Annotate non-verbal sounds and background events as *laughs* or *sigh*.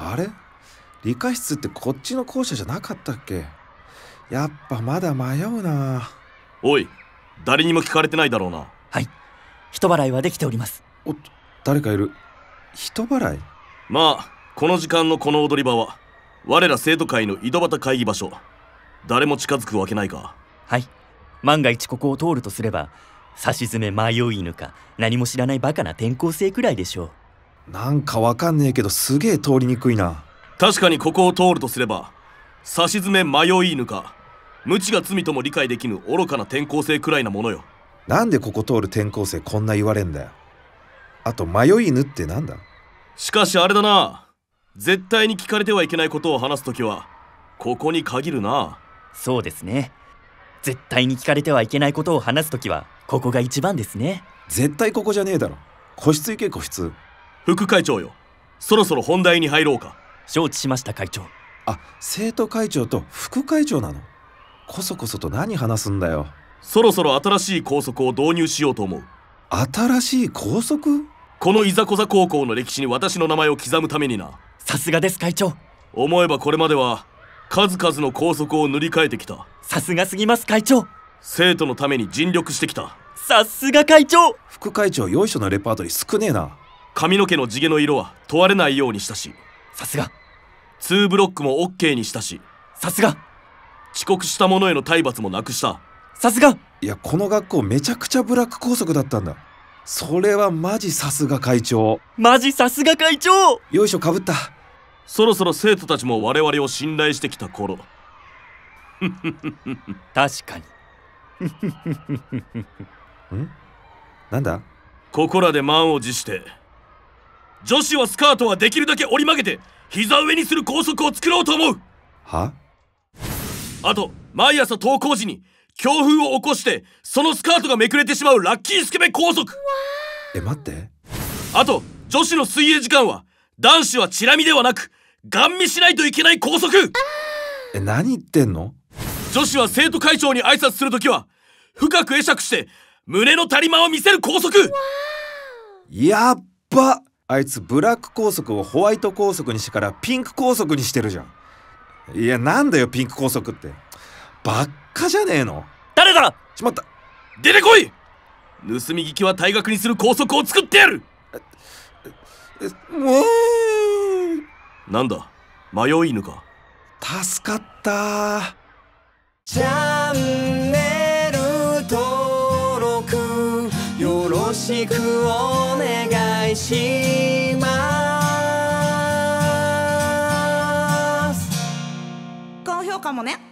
あれ理科室ってこっちの校舎じゃなかったっけやっぱまだ迷うなおい誰にも聞かれてないだろうなはい人払いはできておりますおっと誰かいる人払いまあこの時間のこの踊り場は我ら生徒会の井戸端会議場所誰も近づくわけないかはい万が一ここを通るとすれば差し詰め迷い犬か何も知らないバカな転校生くらいでしょうなんかわかんねえけどすげえ通りにくいな確かにここを通るとすればさし詰め迷いぬか無知が罪とも理解できぬ愚かな転校生くらいなものよなんでここ通る転校生こんな言われんだよあと迷いぬってなんだしかしあれだな絶対に聞かれてはいけないことを話す時はここに限るなそうですね絶対に聞かれてはいけないことを話す時はここが一番ですね絶対ここじゃねえだろ個室行け個室副会長よそろそろ本題に入ろうか承知しました会長あ生徒会長と副会長なのこそこそと何話すんだよそろそろ新しい校則を導入しようと思う新しい校則このいざこざ高校の歴史に私の名前を刻むためになさすがです会長思えばこれまでは数々の校則を塗り替えてきたさすがすぎます会長生徒のために尽力してきたさすが会長副会長よいしょのレパートリー少ねえな髪の毛の地毛の色は問われないようにしたしさすが2ブロックも OK にしたしさすが遅刻した者への体罰もなくしたさすがいやこの学校めちゃくちゃブラック校則だったんだそれはマジさすが会長マジさすが会長よいしょかぶったそろそろ生徒たちも我々を信頼してきた頃確かに *laughs* んなんだここらで満を持して女子はスカートはできるだけ折り曲げて膝上にする校則を作ろうと思うはあと毎朝登校時に強風を起こしてそのスカートがめくれてしまうラッキースケベ校則え待ってあと女子の水泳時間は男子はチラ見ではなくガン見しないといけない校則え何言ってんの女子は生徒会長に挨拶するときは深く会釈して胸の足り間を見せる校則やっばあいつブラック拘束をホワイト拘束にしてからピンク拘束にしてるじゃんいやなんだよピンク拘束ってばっかじゃねえの誰だしまった出てこい盗み聞きは退学にする拘束を作ってやるもうなんだ迷い犬か助かったチャンネル登録よろしくお願いいします高評価もね